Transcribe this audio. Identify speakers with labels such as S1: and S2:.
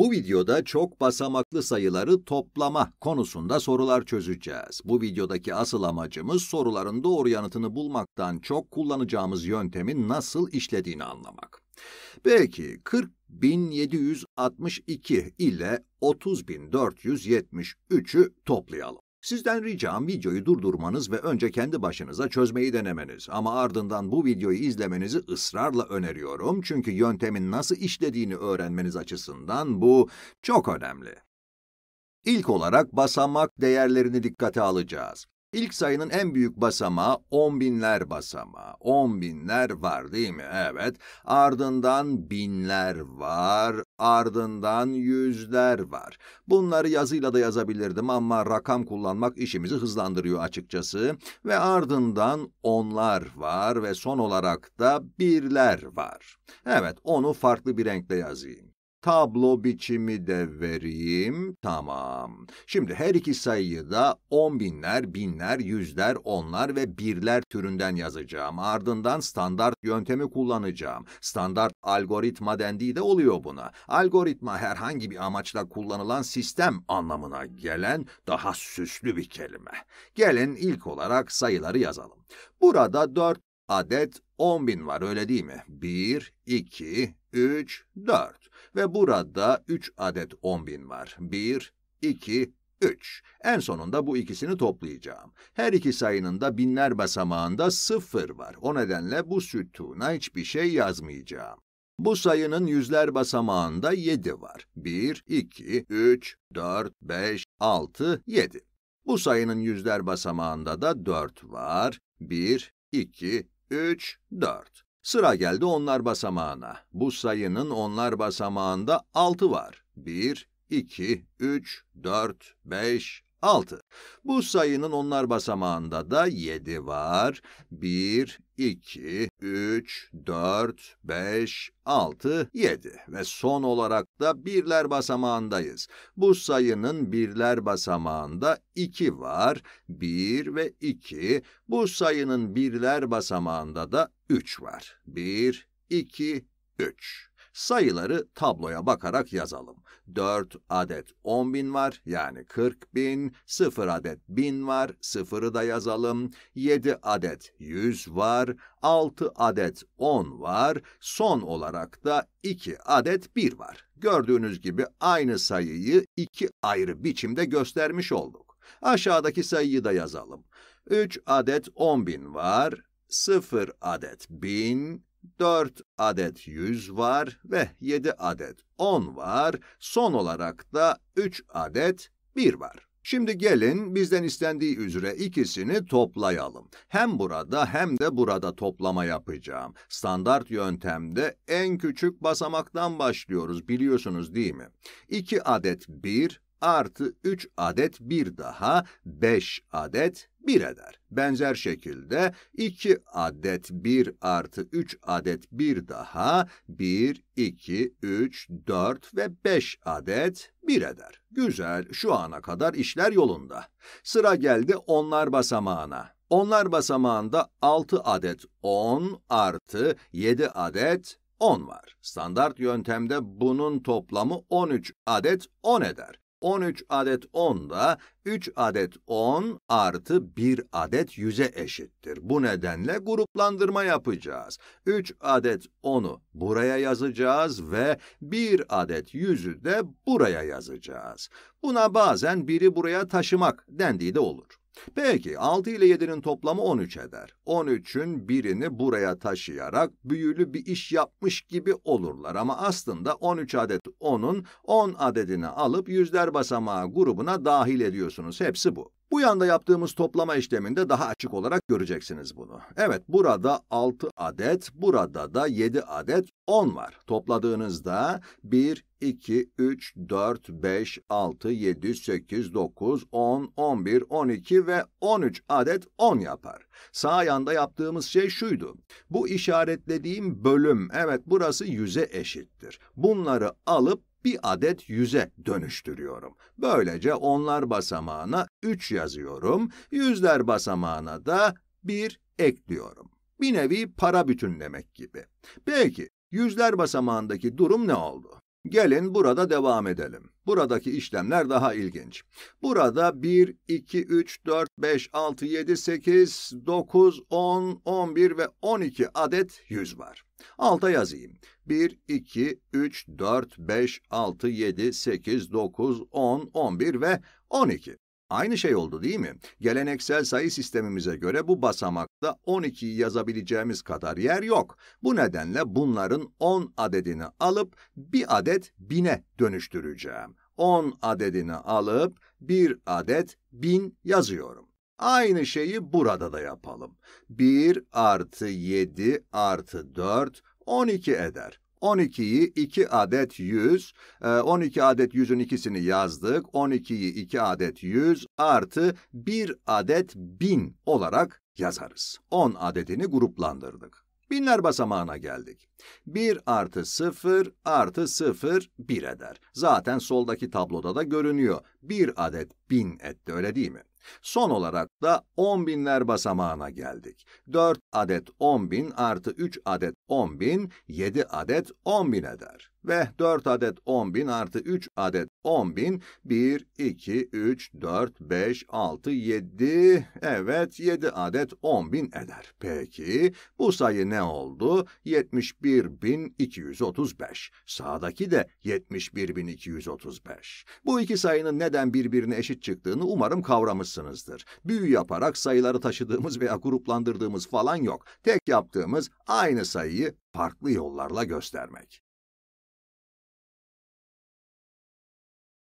S1: Bu videoda çok basamaklı sayıları toplama konusunda sorular çözeceğiz. Bu videodaki asıl amacımız soruların doğru yanıtını bulmaktan çok kullanacağımız yöntemin nasıl işlediğini anlamak. Peki 40.762 ile 30.473'ü toplayalım. Sizden ricam videoyu durdurmanız ve önce kendi başınıza çözmeyi denemeniz ama ardından bu videoyu izlemenizi ısrarla öneriyorum çünkü yöntemin nasıl işlediğini öğrenmeniz açısından bu çok önemli. İlk olarak basamak değerlerini dikkate alacağız. İlk sayının en büyük basamağı on binler basamağı. On binler var değil mi? Evet. Ardından binler var. Ardından yüzler var. Bunları yazıyla da yazabilirdim ama rakam kullanmak işimizi hızlandırıyor açıkçası. Ve ardından onlar var ve son olarak da birler var. Evet onu farklı bir renkle yazayım tablo biçimi de vereyim. Tamam. Şimdi her iki sayıyı da on binler, binler, yüzler, onlar ve birler türünden yazacağım. Ardından standart yöntemi kullanacağım. Standart algoritma dendiği de oluyor buna. Algoritma herhangi bir amaçla kullanılan sistem anlamına gelen daha süslü bir kelime. Gelin ilk olarak sayıları yazalım. Burada 4 adet 10 var öyle değil mi? 1, 2, 3, 4 ve burada 3 adet 10.000 var. 1, 2, 3. En sonunda bu ikisini toplayacağım. Her iki sayının da binler basamağında 0 var. O nedenle bu sütuna hiçbir şey yazmayacağım. Bu sayının yüzler basamağında 7 var. 1, 2, 3, 4, 5, 6, 7. Bu sayının yüzler basamağında da 4 var. 1, 2, 3, 4. Sıra geldi onlar basamağına. Bu sayının onlar basamağında 6 var. 1, 2, 3, 4, 5, 6. Bu sayının onlar basamağında da 7 var. 1, 2, 3, 4, 5, 6, 7 ve son olarak da birler basamağındayız. Bu sayının birler basamağında 2 var. 1 ve 2. Bu sayının birler basamağında da 3 var. 1, 2, 3. Sayıları tabloya bakarak yazalım. 4 adet 10 bin var yani 40 bin, 0 adet 1000 var 0'ı da yazalım. 7 adet 100 var, 6 adet 10 var, son olarak da 2 adet 1 var. Gördüğünüz gibi aynı sayıyı iki ayrı biçimde göstermiş olduk. Aşağıdaki sayıyı da yazalım. 3 adet 10 bin var, 0 adet 1000, 4 adet 100 var ve 7 adet 10 var. Son olarak da 3 adet 1 var. Şimdi gelin bizden istendiği üzere ikisini toplayalım. Hem burada hem de burada toplama yapacağım. Standart yöntemde en küçük basamaktan başlıyoruz biliyorsunuz değil mi? 2 adet 1 artı 3 adet 1 daha 5 adet 1 eder. Benzer şekilde 2 adet 1 artı 3 adet 1 daha 1, 2, 3, 4 ve 5 adet 1 eder. Güzel, şu ana kadar işler yolunda. Sıra geldi onlar basamağına. Onlar basamağında 6 adet 10 artı 7 adet 10 var. Standart yöntemde bunun toplamı 13 adet 10 eder. 13 adet 10 da 3 adet 10 artı 1 adet 100'e eşittir. Bu nedenle gruplandırma yapacağız. 3 adet 10'u buraya yazacağız ve 1 adet 100'ü de buraya yazacağız. Buna bazen biri buraya taşımak dendiği de olur. Peki 6 ile 7'nin toplamı 13 eder. 13'ün birini buraya taşıyarak büyülü bir iş yapmış gibi olurlar ama aslında 13 adet 10'un 10 adedini alıp yüzler basamağı grubuna dahil ediyorsunuz. Hepsi bu. Bu yanda yaptığımız toplama işleminde daha açık olarak göreceksiniz bunu. Evet, burada 6 adet, burada da 7 adet 10 var. Topladığınızda 1, 2, 3, 4, 5, 6, 7, 8, 9, 10, 11, 12 ve 13 adet 10 yapar. Sağ yanda yaptığımız şey şuydu. Bu işaretlediğim bölüm, evet burası 100'e eşittir. Bunları alıp bir adet yüze dönüştürüyorum. Böylece onlar basamağına 3 yazıyorum, yüzler basamağına da 1 ekliyorum. Bir nevi para bütünlemek gibi. Peki, yüzler basamağındaki durum ne oldu? Gelin burada devam edelim. Buradaki işlemler daha ilginç. Burada 1, 2, 3, 4, 5, 6, 7, 8, 9, 10, 11 ve 12 adet yüz var. Alta yazayım. 1, 2, 3, 4, 5, 6, 7, 8, 9, 10, 11 ve 12. Aynı şey oldu değil mi? Geleneksel sayı sistemimize göre bu basamakta 12'yi yazabileceğimiz kadar yer yok. Bu nedenle bunların 10 adedini alıp 1 adet 1000'e dönüştüreceğim. 10 adedini alıp 1 adet 1000 yazıyorum. Aynı şeyi burada da yapalım. 1 artı 7 artı 4 12 eder. 12'yi 2 adet 100, 12 e, adet 100'ün ikisini yazdık. 12'yi 2 adet 100 artı 1 adet 1000 olarak yazarız. 10 adetini gruplandırdık. Binler basamağına geldik. 1 artı 0 artı 0 1 eder. Zaten soldaki tabloda da görünüyor. 1 adet 1000 etti öyle değil mi? Son olarak da 10 binler basamağına geldik. 4 adet 10 bin artı 3 adet 10 bin, 7 adet 10 bin eder. Ve 4 adet 10 bin artı 3 adet 10 bin, 1, 2, 3, 4, 5, 6, 7, evet 7 adet 10 bin eder. Peki bu sayı ne oldu? 71.235. Sağdaki de 71.235. Bu iki sayının neden birbirine eşit çıktığını umarım kavramışsınızdır. Büyü yaparak sayıları taşıdığımız veya gruplandırdığımız falan yok. Tek yaptığımız aynı sayıyı farklı yollarla göstermek.